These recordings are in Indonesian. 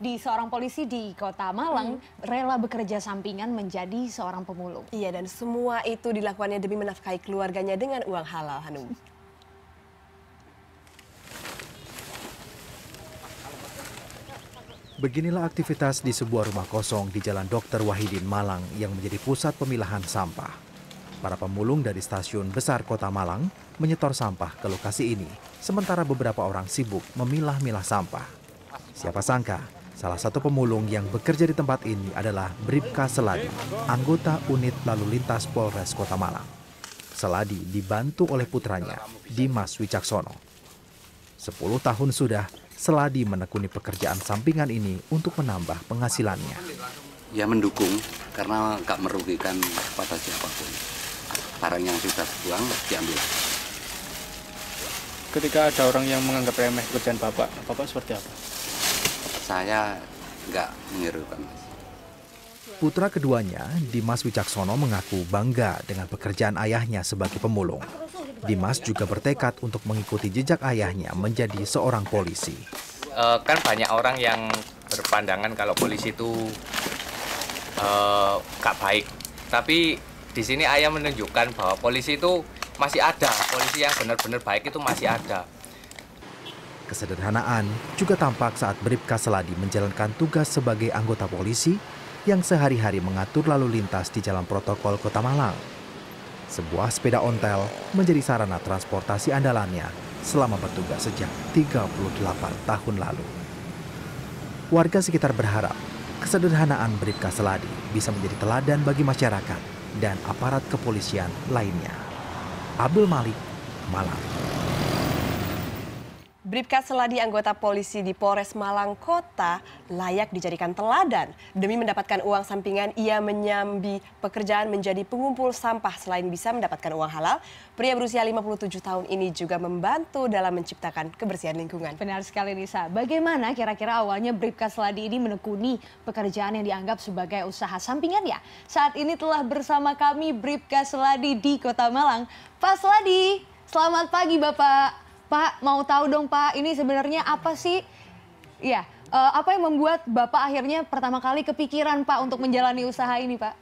di seorang polisi di Kota Malang hmm. rela bekerja sampingan menjadi seorang pemulung. Iya dan semua itu dilakukannya demi menafkahi keluarganya dengan uang halal, Hanum. Beginilah aktivitas di sebuah rumah kosong di Jalan Dr. Wahidin Malang yang menjadi pusat pemilahan sampah. Para pemulung dari stasiun besar kota Malang menyetor sampah ke lokasi ini, sementara beberapa orang sibuk memilah-milah sampah. Siapa sangka, Salah satu pemulung yang bekerja di tempat ini adalah Bribka Seladi, anggota unit lalu lintas Polres Kota Malang. Seladi dibantu oleh putranya, Dimas Wicaksono. Sepuluh tahun sudah, Seladi menekuni pekerjaan sampingan ini untuk menambah penghasilannya. Ya mendukung, karena nggak merugikan pada siapapun. Barang yang sudah buang, diambil. Ketika ada orang yang menganggap remeh pekerjaan Bapak, Bapak seperti apa? saya nggak menirukan. Putra keduanya, Dimas Wicaksono mengaku bangga dengan pekerjaan ayahnya sebagai pemulung. Dimas juga bertekad untuk mengikuti jejak ayahnya menjadi seorang polisi. E, kan banyak orang yang berpandangan kalau polisi itu e, eh, gak baik. Tapi di sini ayah menunjukkan bahwa polisi itu masih ada. Polisi yang benar-benar baik itu masih ada. Kesederhanaan juga tampak saat Bribka Seladi menjalankan tugas sebagai anggota polisi yang sehari-hari mengatur lalu lintas di Jalan Protokol Kota Malang. Sebuah sepeda ontel menjadi sarana transportasi andalannya selama bertugas sejak 38 tahun lalu. Warga sekitar berharap kesederhanaan Bribka Seladi bisa menjadi teladan bagi masyarakat dan aparat kepolisian lainnya. Abdul Malik, Malang. Bribka Seladi anggota polisi di Polres Malang Kota layak dijadikan teladan. Demi mendapatkan uang sampingan, ia menyambi pekerjaan menjadi pengumpul sampah. Selain bisa mendapatkan uang halal, pria berusia 57 tahun ini juga membantu dalam menciptakan kebersihan lingkungan. Benar sekali Nisa. Bagaimana kira-kira awalnya Bribka Seladi ini menekuni pekerjaan yang dianggap sebagai usaha sampingan ya? Saat ini telah bersama kami Bribka Seladi di Kota Malang. Pak Seladi, selamat pagi Bapak. Pak, mau tahu dong Pak, ini sebenarnya apa sih? Ya, uh, apa yang membuat Bapak akhirnya pertama kali kepikiran Pak untuk menjalani usaha ini Pak?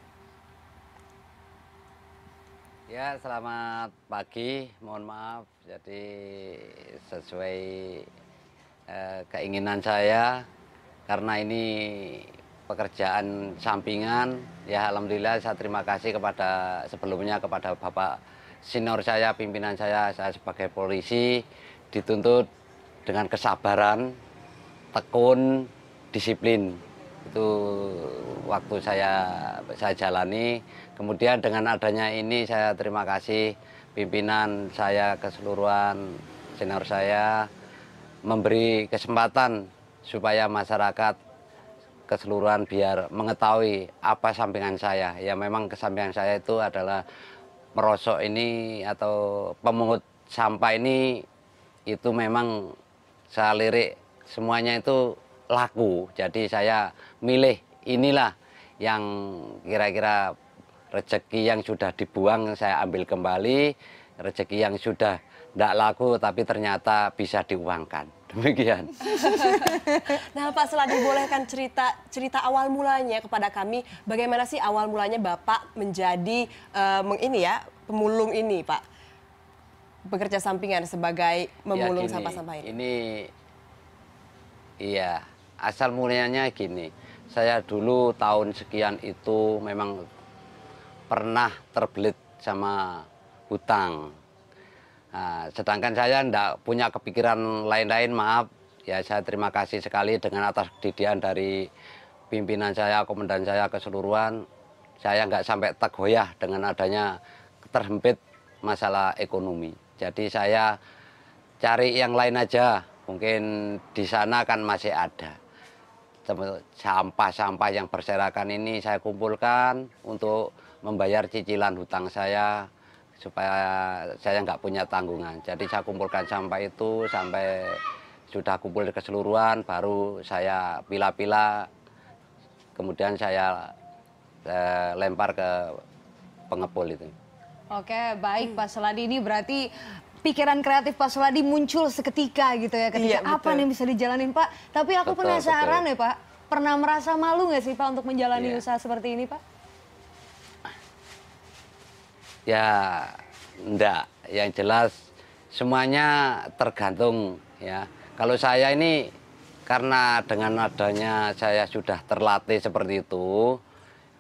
Ya, selamat pagi. Mohon maaf. Jadi sesuai eh, keinginan saya karena ini pekerjaan sampingan, ya alhamdulillah saya terima kasih kepada sebelumnya kepada Bapak senior saya, pimpinan saya, saya sebagai polisi dituntut dengan kesabaran, tekun, disiplin. Itu waktu saya saya jalani. Kemudian dengan adanya ini saya terima kasih pimpinan saya keseluruhan senior saya memberi kesempatan supaya masyarakat keseluruhan biar mengetahui apa sampingan saya. Ya memang kesampingan saya itu adalah merosok ini atau pemungut sampah ini itu memang saya lirik semuanya itu laku. Jadi saya milih inilah yang kira-kira rezeki yang sudah dibuang saya ambil kembali, rezeki yang sudah tidak laku tapi ternyata bisa diuangkan. Demikian. nah Pak setelah dibolehkan cerita cerita awal mulanya kepada kami, bagaimana sih awal mulanya Bapak menjadi uh, ini ya pemulung ini Pak? Bekerja sampingan sebagai ya, memulung sampah-sampah ini. Ini iya asal mulanya gini. Saya dulu tahun sekian itu memang pernah terbelit sama hutang Nah, sedangkan saya tidak punya kepikiran lain-lain, maaf. Ya saya terima kasih sekali dengan atas didian dari pimpinan saya, komandan saya keseluruhan. Saya nggak sampai tak goyah dengan adanya terhempit masalah ekonomi. Jadi saya cari yang lain aja, mungkin di sana kan masih ada. Sampah-sampah yang berserakan ini saya kumpulkan untuk membayar cicilan hutang saya, supaya saya nggak punya tanggungan. Jadi saya kumpulkan sampah itu sampai sudah kumpul keseluruhan, baru saya pila-pila, kemudian saya eh, lempar ke pengepul itu. Oke, baik Pak Seladi ini berarti pikiran kreatif Pak Seladi muncul seketika gitu ya, ketika iya, apa nih bisa dijalanin Pak. Tapi aku betul, penasaran betul. ya Pak, pernah merasa malu nggak sih Pak untuk menjalani iya. usaha seperti ini Pak? Ya, enggak. Yang jelas semuanya tergantung ya. Kalau saya ini karena dengan adanya saya sudah terlatih seperti itu,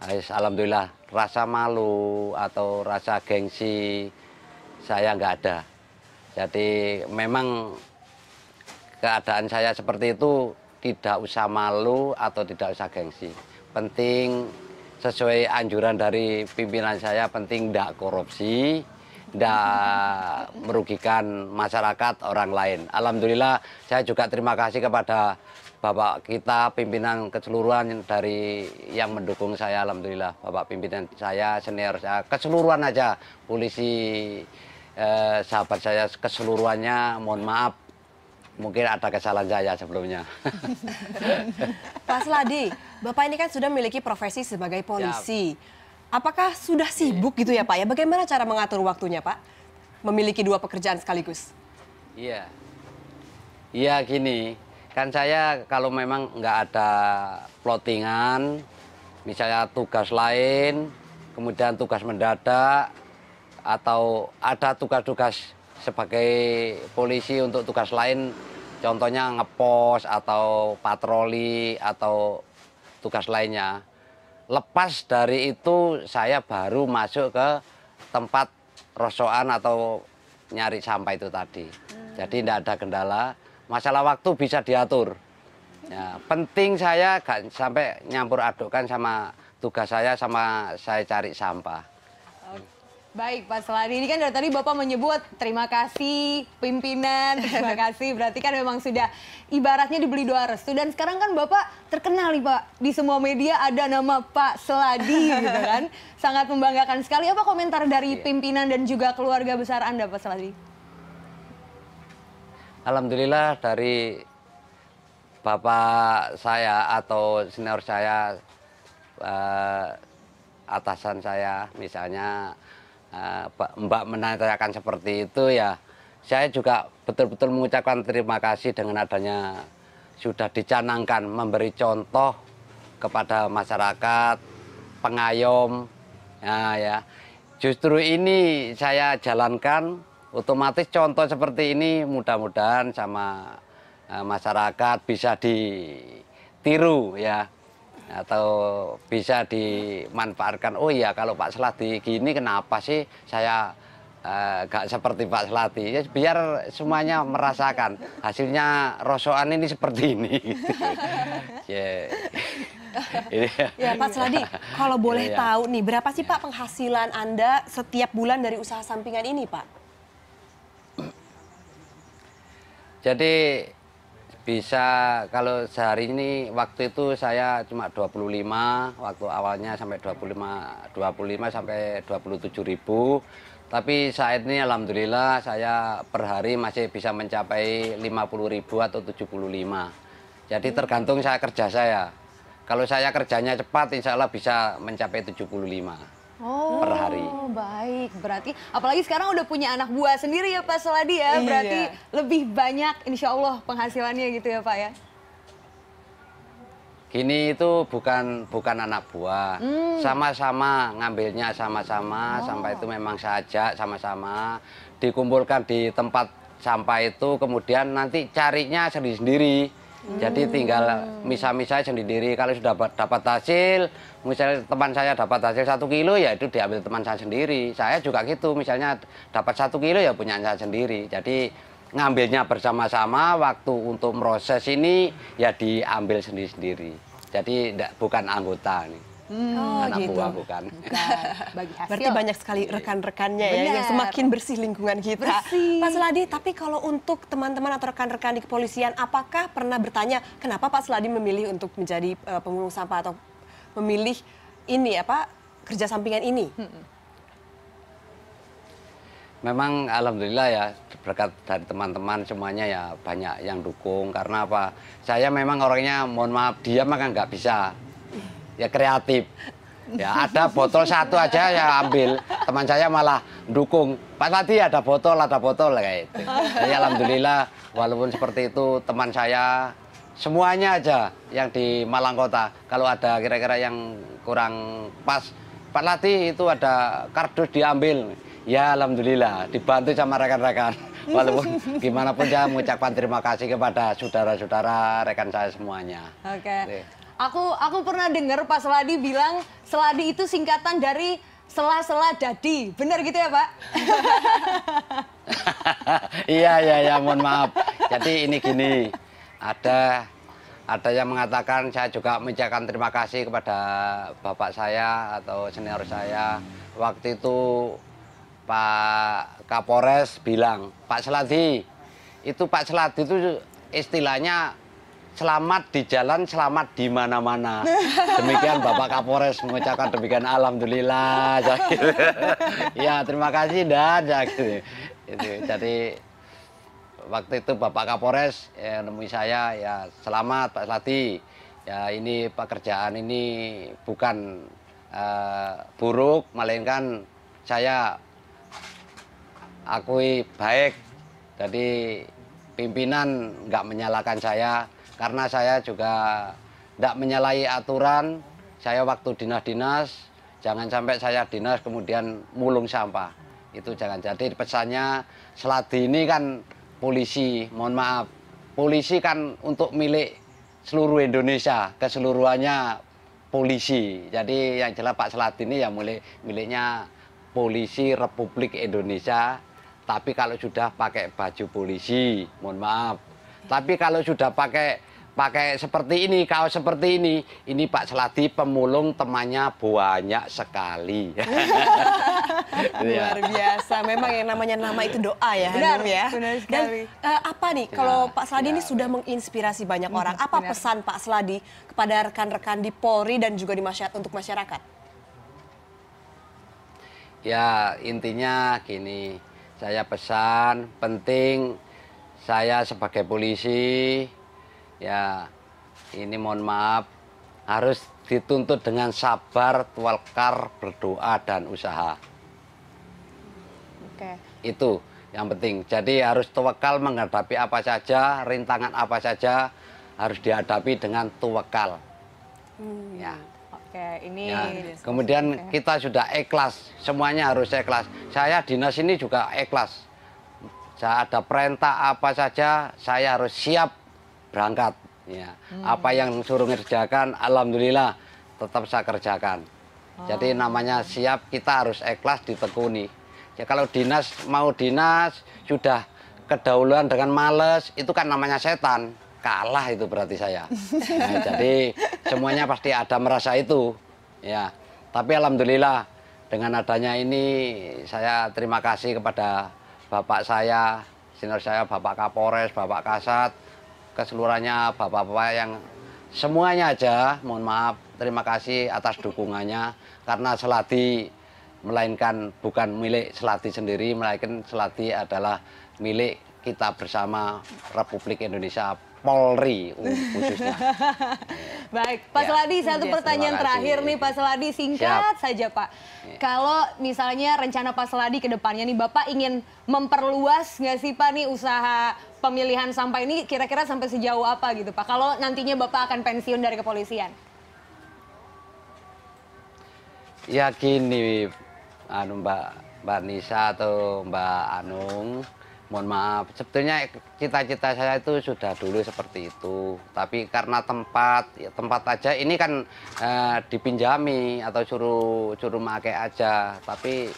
alhamdulillah rasa malu atau rasa gengsi saya nggak ada. Jadi memang keadaan saya seperti itu tidak usah malu atau tidak usah gengsi. Penting sesuai anjuran dari pimpinan saya penting tidak korupsi, tidak merugikan masyarakat orang lain. Alhamdulillah saya juga terima kasih kepada Bapak kita pimpinan keseluruhan dari yang mendukung saya alhamdulillah Bapak pimpinan saya senior saya keseluruhan aja polisi eh, sahabat saya keseluruhannya mohon maaf mungkin ada kesalahan saya sebelumnya. Pak Sladi, Bapak ini kan sudah memiliki profesi sebagai polisi. Apakah sudah sibuk gitu ya Pak ya? Bagaimana cara mengatur waktunya Pak? Memiliki dua pekerjaan sekaligus. Iya. Iya gini, kan saya kalau memang nggak ada plottingan, misalnya tugas lain, kemudian tugas mendadak, atau ada tugas-tugas sebagai polisi untuk tugas lain contohnya ngepos atau patroli atau tugas lainnya. Lepas dari itu saya baru masuk ke tempat rosoan atau nyari sampah itu tadi. Hmm. Jadi tidak ada kendala, masalah waktu bisa diatur. Ya, penting saya gak sampai nyampur adukkan sama tugas saya sama saya cari sampah. Baik Pak Seladi, ini kan dari tadi Bapak menyebut terima kasih pimpinan, terima kasih. Berarti kan memang sudah ibaratnya dibeli doa restu. Dan sekarang kan Bapak terkenal nih Pak, di semua media ada nama Pak Seladi gitu kan. Sangat membanggakan sekali. Apa komentar dari iya. pimpinan dan juga keluarga besar Anda Pak Seladi? Alhamdulillah dari Bapak saya atau senior saya, eh, atasan saya misalnya Ah, Mbak menanyakan seperti itu ya saya juga betul-betul mengucapkan terima kasih dengan adanya sudah dicanangkan memberi contoh kepada masyarakat pengayom ya, ya justru ini saya jalankan otomatis contoh seperti ini mudah-mudahan sama ah, masyarakat bisa ditiru ya atau bisa dimanfaatkan oh iya kalau Pak Selati gini kenapa sih saya eh, nggak gak seperti Pak Selati ya biar semuanya merasakan hasilnya rosokan ini seperti ini gitu. ya Pak Seladi kalau iya, boleh ya, ya. tahu nih berapa sih iya. Pak penghasilan Anda setiap bulan dari usaha sampingan ini Pak? Jadi bisa kalau sehari ini waktu itu saya cuma 25, waktu awalnya sampai 25 25 sampai 27 ribu. Tapi saat ini alhamdulillah saya per hari masih bisa mencapai 50 ribu atau 75. Jadi tergantung saya kerja saya. Kalau saya kerjanya cepat insya Allah bisa mencapai 75 oh, per hari. Oh, baik. Berarti apalagi sekarang udah punya anak buah sendiri ya Pak Seladi ya. Iya. Berarti lebih banyak insya Allah penghasilannya gitu ya Pak ya. Kini itu bukan bukan anak buah, hmm. sama-sama hmm. ngambilnya sama-sama, oh. sampai itu memang saja sama-sama dikumpulkan di tempat sampah itu, kemudian nanti carinya sendiri-sendiri. Hmm. Jadi tinggal misa-misa sendiri. Kalau sudah dapat hasil, misalnya teman saya dapat hasil satu kilo, ya itu diambil teman saya sendiri. Saya juga gitu, misalnya dapat satu kilo ya punya saya sendiri. Jadi ngambilnya bersama-sama, waktu untuk proses ini ya diambil sendiri-sendiri. Jadi bukan anggota nih. Hmm, oh, gitu. buah bukan. Bagi hasil. Berarti banyak sekali iya. rekan-rekannya ya yang semakin bersih lingkungan kita. Bersih. Pak Seladi, tapi kalau untuk teman-teman atau rekan-rekan di kepolisian, apakah pernah bertanya kenapa Pak Seladi memilih untuk menjadi uh, sampah atau memilih ini apa kerja sampingan ini? Hmm. Memang alhamdulillah ya berkat dari teman-teman semuanya ya banyak yang dukung karena apa? Saya memang orangnya mohon maaf diam maka nggak bisa ya kreatif. Ya ada botol satu aja ya ambil. Teman saya malah dukung. Pak tadi ada botol, ada botol kayak itu. Jadi alhamdulillah walaupun seperti itu teman saya semuanya aja yang di Malang Kota. Kalau ada kira-kira yang kurang pas, Pak Lati itu ada kardus diambil. Ya alhamdulillah dibantu sama rekan-rekan. Walaupun gimana pun saya mengucapkan terima kasih kepada saudara-saudara rekan saya semuanya. Oke. Okay. Gitu. Aku aku pernah dengar Pak Seladi bilang Seladi itu singkatan dari sela-sela dadi. Benar gitu ya, Pak? iya, iya, ya mohon maaf. Jadi ini gini, ada ada yang mengatakan saya juga mengucapkan terima kasih kepada bapak saya atau senior saya. Waktu itu Pak Kapolres bilang, Pak Seladi, itu Pak Seladi itu istilahnya selamat di jalan, selamat di mana-mana. Demikian Bapak Kapolres mengucapkan demikian alhamdulillah. Gitu. ya, terima kasih dan ya, gitu. Jadi waktu itu Bapak Kapolres ya, nemui saya ya selamat Pak Slati. Ya ini pekerjaan ini bukan uh, buruk melainkan saya akui baik. Jadi pimpinan nggak menyalahkan saya karena saya juga tidak menyalahi aturan. Saya waktu dinas-dinas, jangan sampai saya dinas kemudian mulung sampah. Itu jangan jadi pesannya seladi ini kan polisi, mohon maaf. Polisi kan untuk milik seluruh Indonesia, keseluruhannya polisi. Jadi yang jelas Pak Seladi ini ya milik miliknya polisi Republik Indonesia. Tapi kalau sudah pakai baju polisi, mohon maaf. Tapi kalau sudah pakai pakai seperti ini, kaos seperti ini. Ini Pak Seladi pemulung temannya banyak sekali. Iya. Luar biasa. Memang yang namanya nama itu doa ya. Benar Hanum, ya. Benar Dan uh, apa nih iya, kalau ya, Pak Seladi ya. ini iya. sudah menginspirasi banyak orang. Apa benar. pesan Pak Seladi kepada rekan-rekan di Polri dan juga di masyarakat untuk masyarakat? Ya, intinya gini. Saya pesan penting saya sebagai polisi ya ini mohon maaf harus dituntut dengan sabar, tualkar, berdoa dan usaha. Oke. Itu yang penting. Jadi harus tawakal menghadapi apa saja, rintangan apa saja harus dihadapi dengan tawakal. Hmm. Ya. Oke, ini. Ya. Kemudian Oke. kita sudah ikhlas, semuanya harus ikhlas. Saya dinas ini juga ikhlas. Saya ada perintah apa saja, saya harus siap berangkat. Ya. Hmm. Apa yang suruh ngerjakan, alhamdulillah tetap saya kerjakan. Oh. Jadi namanya siap kita harus ikhlas ditekuni. Ya kalau dinas mau dinas sudah kedahuluan dengan males itu kan namanya setan kalah itu berarti saya. Nah, jadi semuanya pasti ada merasa itu. Ya. Tapi alhamdulillah dengan adanya ini saya terima kasih kepada bapak saya, senior saya Bapak Kapolres, Bapak Kasat, keseluruhannya bapak-bapak yang semuanya aja mohon maaf terima kasih atas dukungannya karena selati melainkan bukan milik selati sendiri melainkan selati adalah milik kita bersama Republik Indonesia Polri uh, khususnya. Baik, Pak ya. satu pertanyaan terakhir nih Pak Seladi singkat Siap. saja Pak. Ya. Kalau misalnya rencana Pak Seladi ke depannya nih Bapak ingin memperluas nggak sih Pak nih usaha pemilihan sampah ini kira-kira sampai sejauh apa gitu Pak? Kalau nantinya Bapak akan pensiun dari kepolisian? Ya gini, anu Mbak Mbak Nisa atau Mbak Anung mohon maaf sebetulnya cita-cita saya itu sudah dulu seperti itu tapi karena tempat ya tempat aja ini kan eh, dipinjami atau suruh suruh make aja tapi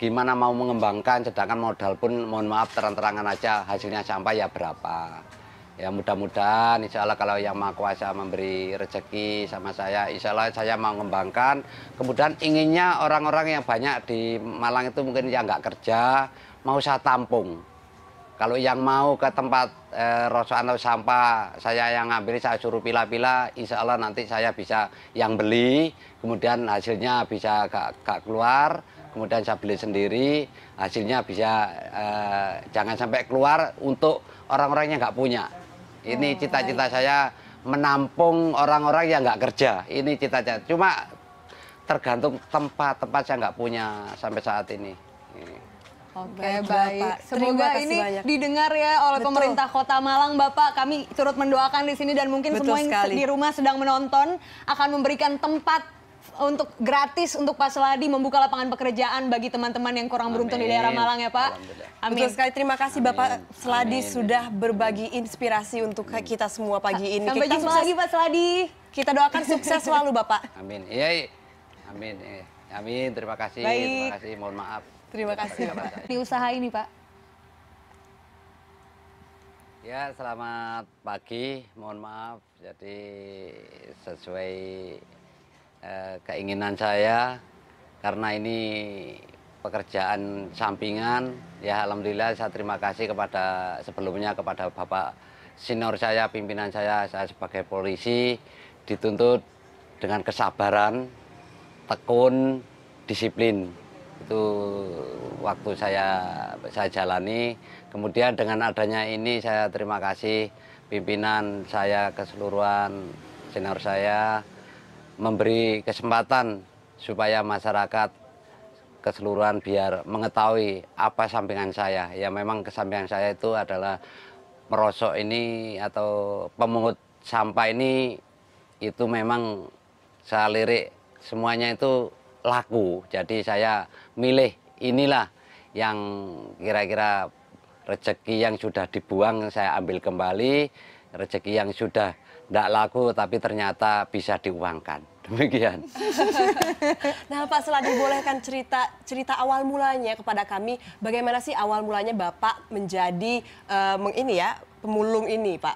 gimana mau mengembangkan sedangkan modal pun mohon maaf terang-terangan aja hasilnya sampai ya berapa ya mudah-mudahan insya Allah kalau yang maha kuasa memberi rezeki sama saya insya Allah saya mau mengembangkan kemudian inginnya orang-orang yang banyak di Malang itu mungkin yang nggak kerja mau saya tampung. Kalau yang mau ke tempat eh, rosok atau sampah, saya yang ngambil, saya suruh pila-pila, insya Allah nanti saya bisa yang beli, kemudian hasilnya bisa gak, gak keluar, kemudian saya beli sendiri, hasilnya bisa eh, jangan sampai keluar untuk orang-orang yang nggak punya. Ini oh, cita-cita saya menampung orang-orang yang nggak kerja. Ini cita-cita. Cuma tergantung tempat-tempat saya nggak punya sampai saat ini. Oke okay, baik, baik. semoga ini banyak. didengar ya oleh Betul. pemerintah Kota Malang, Bapak. Kami turut mendoakan di sini dan mungkin Betul semua yang sekali. di rumah sedang menonton akan memberikan tempat untuk gratis untuk Pak Seladi membuka lapangan pekerjaan bagi teman-teman yang kurang beruntung di daerah Malang ya Pak. Amin. Betul sekali. Terima kasih Amin. Bapak Seladi Amin. sudah berbagi inspirasi untuk kita semua pagi ini. Sampai jumpa lagi Pak Seladi. Kita doakan sukses selalu Bapak. Amin. Iya. iya. Amin. Eh. Amin. Terima kasih. Baik. Terima kasih. Mohon maaf. Terima kasih Pak. Di usaha ini Pak. Ya selamat pagi, mohon maaf. Jadi sesuai eh, keinginan saya karena ini pekerjaan sampingan ya alhamdulillah saya terima kasih kepada sebelumnya kepada Bapak senior saya pimpinan saya saya sebagai polisi dituntut dengan kesabaran tekun disiplin itu waktu saya saya jalani kemudian dengan adanya ini saya terima kasih pimpinan saya keseluruhan senior saya memberi kesempatan supaya masyarakat keseluruhan biar mengetahui apa sampingan saya ya memang kesampingan saya itu adalah merosok ini atau pemungut sampah ini itu memang saya lirik semuanya itu laku. Jadi saya milih inilah yang kira-kira rezeki yang sudah dibuang saya ambil kembali, rezeki yang sudah tidak laku tapi ternyata bisa diuangkan. Demikian. Nah Pak, setelah dibolehkan cerita cerita awal mulanya kepada kami, bagaimana sih awal mulanya Bapak menjadi uh, ini ya pemulung ini Pak?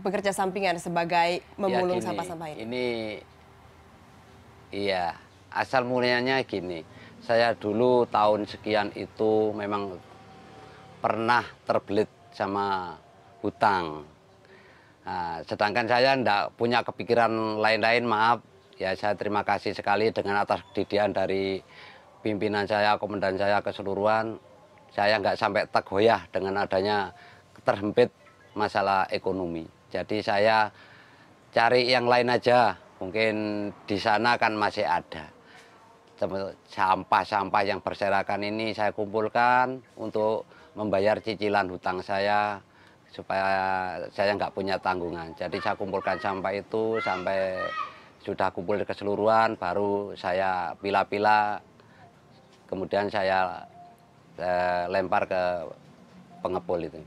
Bekerja sampingan sebagai ya, memulung sampah-sampah ya, ini. Ini, iya asal mulianya gini saya dulu tahun sekian itu memang pernah terbelit sama hutang nah, sedangkan saya tidak punya kepikiran lain-lain maaf ya saya terima kasih sekali dengan atas didian dari pimpinan saya komandan saya keseluruhan saya nggak sampai tergoyah dengan adanya terhempit masalah ekonomi jadi saya cari yang lain aja mungkin di sana kan masih ada sampah-sampah yang berserakan ini saya kumpulkan untuk membayar cicilan hutang saya supaya saya nggak punya tanggungan. Jadi saya kumpulkan sampah itu sampai sudah kumpul keseluruhan, baru saya pila-pila, kemudian saya eh, lempar ke pengepul itu.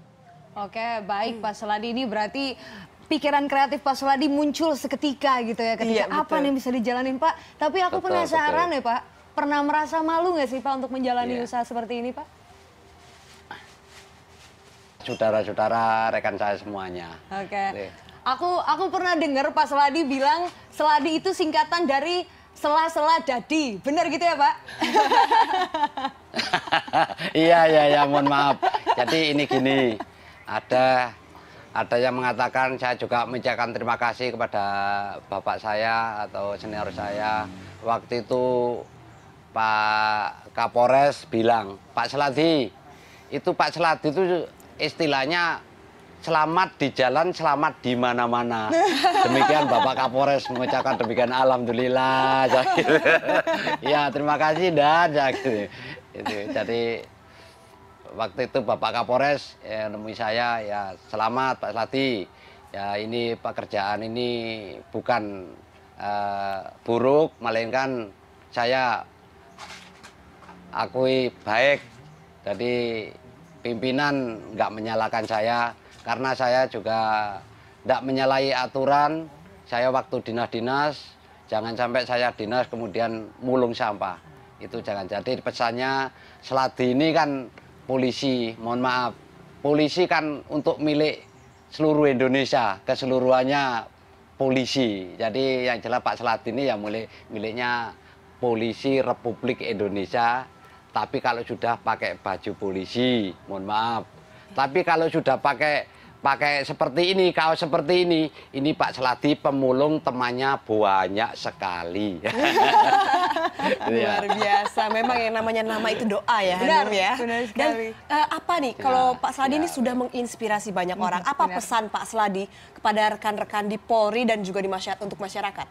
Oke, baik Pak Seladi ini berarti pikiran kreatif Pak Suladi muncul seketika gitu ya ketika iya, apa nih bisa dijalanin Pak. Tapi aku betul, penasaran betul. ya Pak, pernah merasa malu nggak sih Pak untuk menjalani yeah. usaha seperti ini Pak? Saudara-saudara rekan saya semuanya. Oke. Okay. Aku aku pernah dengar Pak Seladi bilang Seladi itu singkatan dari sela-sela jadi. Benar gitu ya, Pak? iya, iya, iya, mohon maaf. Jadi ini gini, ada ada yang mengatakan saya juga mengucapkan terima kasih kepada bapak saya atau senior saya. Waktu itu Pak Kapolres bilang, Pak Seladi, itu Pak Seladi itu istilahnya selamat di jalan, selamat di mana-mana. Demikian Bapak Kapolres mengucapkan demikian alhamdulillah. ya, terima kasih dan iya, gitu. Jadi waktu itu Bapak Kapolres ya, nemui saya ya selamat Pak Slati ya ini pekerjaan ini bukan uh, buruk melainkan saya akui baik jadi pimpinan nggak menyalahkan saya karena saya juga tidak menyalahi aturan saya waktu dinas-dinas jangan sampai saya dinas kemudian mulung sampah itu jangan jadi pesannya seladi ini kan polisi, mohon maaf. Polisi kan untuk milik seluruh Indonesia, keseluruhannya polisi. Jadi yang jelas Pak Selat ini ya milik miliknya polisi Republik Indonesia. Tapi kalau sudah pakai baju polisi, mohon maaf. Tapi kalau sudah pakai pakai seperti ini, kaos seperti ini, ini Pak Seladi pemulung temannya banyak sekali. Ya. Luar biasa. Memang yang namanya nama itu doa ya. Benar ya. Dan uh, apa nih iya, kalau Pak Seladi ini iya. sudah menginspirasi banyak orang. Apa benar. pesan Pak Seladi kepada rekan-rekan di Polri dan juga di masyarakat untuk masyarakat?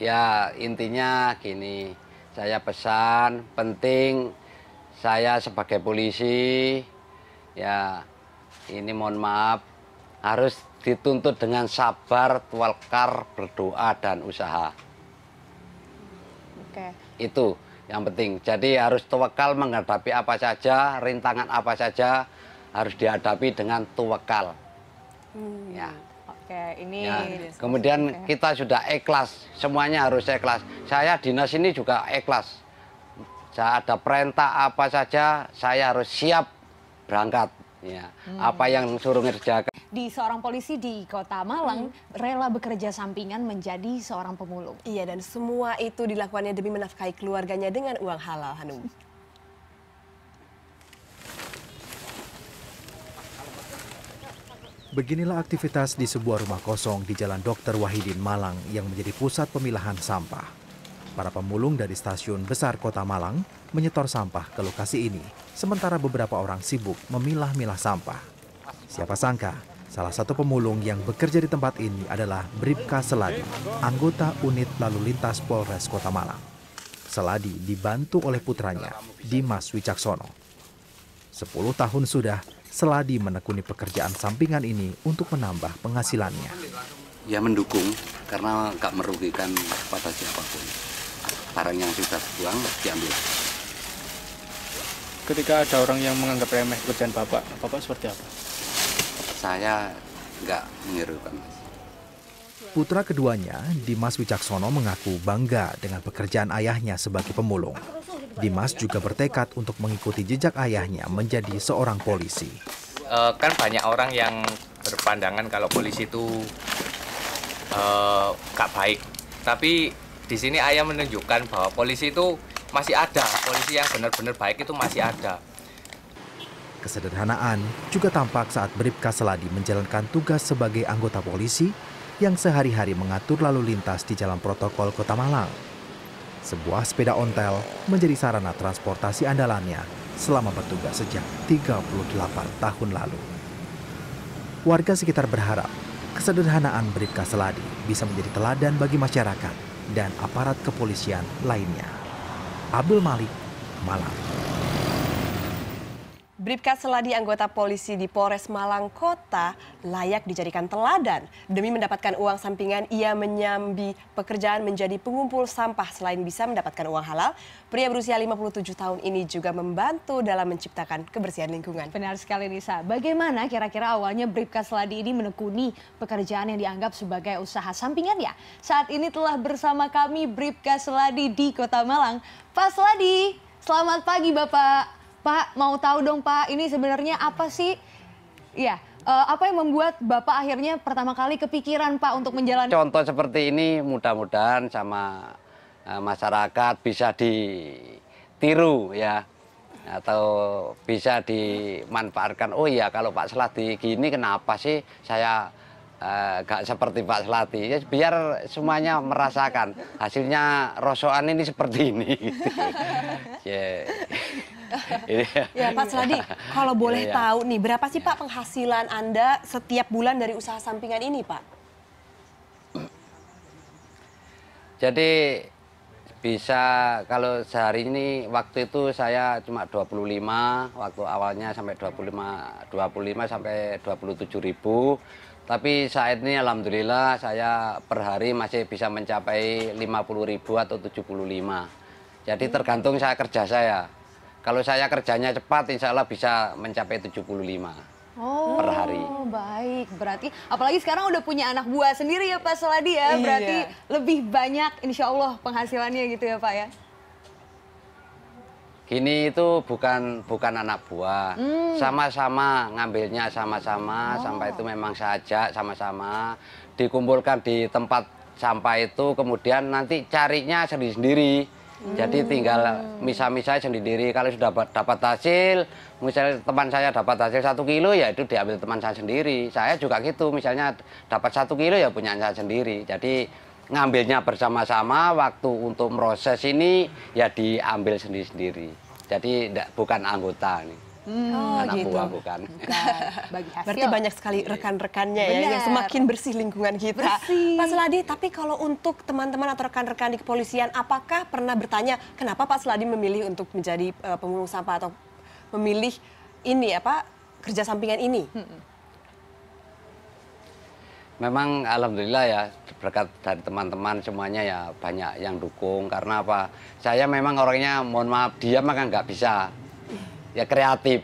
Ya, intinya gini. Saya pesan penting saya sebagai polisi ya ini mohon maaf harus dituntut dengan sabar, tualkar, berdoa dan usaha okay. itu yang penting jadi harus tuwekal menghadapi apa saja rintangan apa saja harus dihadapi dengan tuwekal hmm. ya oke ini ya. kemudian okay. kita sudah ikhlas semuanya harus ikhlas saya dinas ini juga ikhlas saya ada perintah apa saja saya harus siap berangkat Ya, hmm. apa yang suruh ngerjakan. Di seorang polisi di Kota Malang hmm. rela bekerja sampingan menjadi seorang pemulung. Iya, dan semua itu dilakukannya demi menafkahi keluarganya dengan uang halal, Hanum. Beginilah aktivitas di sebuah rumah kosong di Jalan Dr. Wahidin Malang yang menjadi pusat pemilahan sampah. Para pemulung dari stasiun besar kota Malang menyetor sampah ke lokasi ini, sementara beberapa orang sibuk memilah-milah sampah. Siapa sangka, salah satu pemulung yang bekerja di tempat ini adalah Bribka Seladi, anggota unit lalu lintas Polres Kota Malang. Seladi dibantu oleh putranya, Dimas Wicaksono. Sepuluh tahun sudah, Seladi menekuni pekerjaan sampingan ini untuk menambah penghasilannya. Ya mendukung, karena nggak merugikan pada siapapun barang yang sudah buang diambil. Ketika ada orang yang menganggap remeh kerjaan Bapak, Bapak seperti apa? Saya nggak menirukan. Putra keduanya, Dimas Wicaksono mengaku bangga dengan pekerjaan ayahnya sebagai pemulung. Dimas juga bertekad untuk mengikuti jejak ayahnya menjadi seorang polisi. E, kan banyak orang yang berpandangan kalau polisi itu e, eh, gak baik. Tapi di sini ayah menunjukkan bahwa polisi itu masih ada, polisi yang benar-benar baik itu masih ada. Kesederhanaan juga tampak saat Bribka Seladi menjalankan tugas sebagai anggota polisi yang sehari-hari mengatur lalu lintas di Jalan Protokol Kota Malang. Sebuah sepeda ontel menjadi sarana transportasi andalannya selama bertugas sejak 38 tahun lalu. Warga sekitar berharap kesederhanaan Bribka Seladi bisa menjadi teladan bagi masyarakat dan aparat kepolisian lainnya. Abdul Malik, Malang. Bribka Seladi anggota polisi di Polres Malang Kota layak dijadikan teladan. Demi mendapatkan uang sampingan, ia menyambi pekerjaan menjadi pengumpul sampah. Selain bisa mendapatkan uang halal, pria berusia 57 tahun ini juga membantu dalam menciptakan kebersihan lingkungan. Benar sekali Nisa. Bagaimana kira-kira awalnya Bribka Seladi ini menekuni pekerjaan yang dianggap sebagai usaha sampingan ya? Saat ini telah bersama kami Bribka Seladi di Kota Malang. Pak Seladi, selamat pagi Bapak. Pak, mau tahu dong Pak, ini sebenarnya apa sih? Ya, uh, apa yang membuat Bapak akhirnya pertama kali kepikiran Pak untuk menjalani? Contoh seperti ini mudah-mudahan sama uh, masyarakat bisa ditiru ya atau bisa dimanfaatkan. Oh iya kalau Pak selati gini kenapa sih saya uh, seperti Pak Selati ya, biar semuanya merasakan hasilnya rosokan ini seperti ini gitu. yeah. Ya. ya Pak Seladi, kalau iya, boleh ya, ya. tahu nih berapa sih ya. Pak penghasilan Anda setiap bulan dari usaha sampingan ini Pak? Jadi bisa kalau sehari ini waktu itu saya cuma 25 waktu awalnya sampai 25 25 sampai 27 ribu tapi saat ini alhamdulillah saya per hari masih bisa mencapai 50 ribu atau 75 jadi tergantung saya kerja saya kalau saya kerjanya cepat, insya Allah bisa mencapai 75 oh, per hari. Oh baik. Berarti, apalagi sekarang udah punya anak buah sendiri ya Pak Seladi ya. Iya. Berarti lebih banyak insya Allah penghasilannya gitu ya Pak ya. Gini itu bukan bukan anak buah, hmm. sama-sama hmm. ngambilnya sama-sama, oh. sampai itu memang saja sama-sama dikumpulkan di tempat sampah itu, kemudian nanti carinya sendiri-sendiri. Jadi hmm. tinggal misa-misa sendiri. Kalau sudah dapat hasil, misalnya teman saya dapat hasil satu kilo, ya itu diambil teman saya sendiri. Saya juga gitu, misalnya dapat satu kilo ya punya saya sendiri. Jadi ngambilnya bersama-sama, waktu untuk proses ini ya diambil sendiri-sendiri. Jadi bukan anggota nih hmm, oh, gitu. Kan. bukan. Bagi hasil. Berarti banyak sekali rekan-rekannya ya yang semakin bersih lingkungan kita. Bersih. Pak Seladi, tapi kalau untuk teman-teman atau rekan-rekan di kepolisian, apakah pernah bertanya kenapa Pak Seladi memilih untuk menjadi uh, eh, pemulung sampah atau memilih ini apa kerja sampingan ini? Hmm. Memang alhamdulillah ya berkat dari teman-teman semuanya ya banyak yang dukung karena apa? Saya memang orangnya mohon maaf diam maka nggak bisa ya kreatif.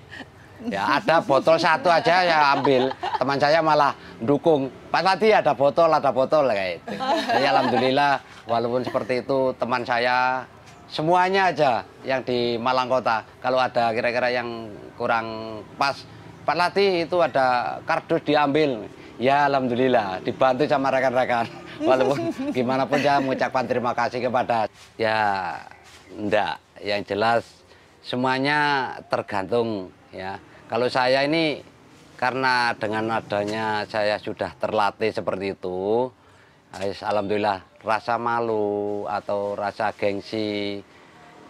Ya ada botol satu aja ya ambil. Teman saya malah dukung. Pak tadi ada botol, ada botol kayak itu. Jadi alhamdulillah walaupun seperti itu teman saya semuanya aja yang di Malang Kota. Kalau ada kira-kira yang kurang pas, Pak Lati itu ada kardus diambil. Ya alhamdulillah dibantu sama rekan-rekan. Walaupun gimana pun saya mengucapkan terima kasih kepada ya enggak yang jelas semuanya tergantung ya. Kalau saya ini karena dengan adanya saya sudah terlatih seperti itu, alhamdulillah rasa malu atau rasa gengsi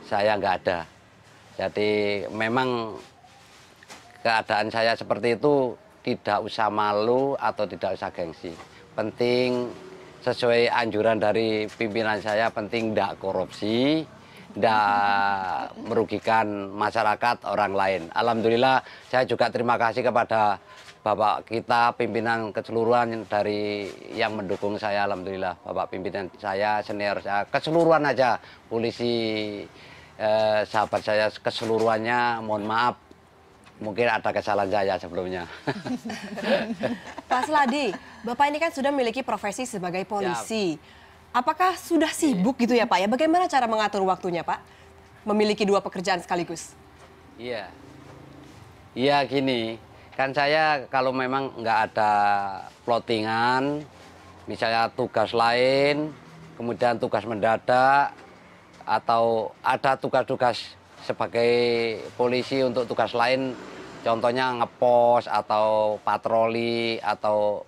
saya nggak ada. Jadi memang keadaan saya seperti itu tidak usah malu atau tidak usah gengsi. Penting sesuai anjuran dari pimpinan saya penting tidak korupsi, tidak merugikan masyarakat orang lain. Alhamdulillah saya juga terima kasih kepada Bapak kita pimpinan keseluruhan dari yang mendukung saya Alhamdulillah Bapak pimpinan saya senior saya keseluruhan aja polisi eh, sahabat saya keseluruhannya mohon maaf mungkin ada kesalahan saya sebelumnya. Pak Sladi, Bapak ini kan sudah memiliki profesi sebagai polisi. Ya. Apakah sudah sibuk gitu ya Pak ya? Bagaimana cara mengatur waktunya Pak? Memiliki dua pekerjaan sekaligus. Iya. Iya gini, kan saya kalau memang nggak ada plottingan, misalnya tugas lain, kemudian tugas mendadak, atau ada tugas-tugas sebagai polisi untuk tugas lain, contohnya ngepos atau patroli atau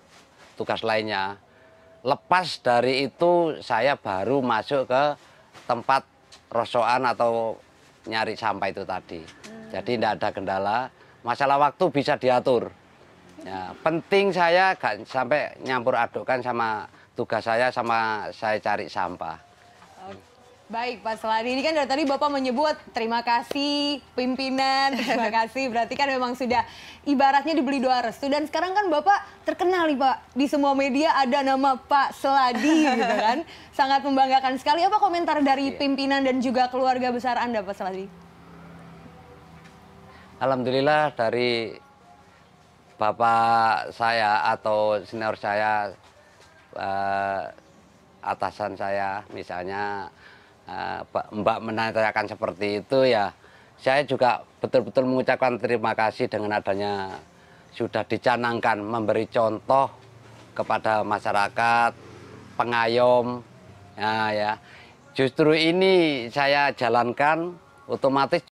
tugas lainnya lepas dari itu saya baru masuk ke tempat rosoan atau nyari sampah itu tadi. Hmm. Jadi tidak ada kendala. Masalah waktu bisa diatur. Ya, penting saya gak sampai nyampur adukkan sama tugas saya sama saya cari sampah. Baik Pak Seladi, ini kan dari tadi Bapak menyebut terima kasih pimpinan, terima kasih. Berarti kan memang sudah ibaratnya dibeli dua restu. Dan sekarang kan Bapak terkenal nih Pak, di semua media ada nama Pak Seladi gitu kan. Sangat membanggakan sekali. Apa komentar dari iya. pimpinan dan juga keluarga besar Anda Pak Seladi? Alhamdulillah dari Bapak saya atau senior saya, eh, atasan saya misalnya Ah, Mbak menanyakan seperti itu ya saya juga betul-betul mengucapkan terima kasih dengan adanya sudah dicanangkan memberi contoh kepada masyarakat pengayom ya, ya. justru ini saya jalankan otomatis